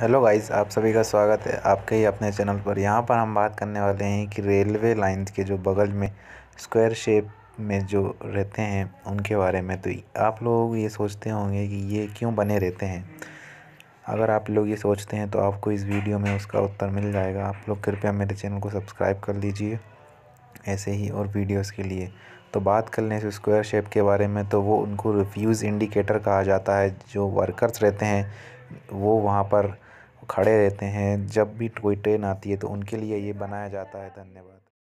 hello guys आप सभी का स्वागत है आपके ही अपने चैनल पर यहाँ पर हम बात करने वाले हैं कि रेलवे लाइन के जो बगल में स्क्वायर शेप में जो रहते हैं उनके बारे में तो आप लोग ये सोचते होंगे कि ये क्यों बने रहते हैं अगर आप लोग ये सोचते हैं तो आपको इस वीडियो में उसका उत्तर मिल जाएगा आप लोग कृपया मेरे चैनल को सब्सक्राइब कर लीजिए ऐसे ही और वीडियोज़ के लिए तो बात कर लें स्क्वायर शेप के बारे में तो वो उनको रिफ्यूज़ इंडिकेटर कहा जाता है जो वर्कर्स रहते हैं वो वहाँ पर खड़े रहते हैं जब भी कोई ट्रेन आती है तो उनके लिए ये बनाया जाता है धन्यवाद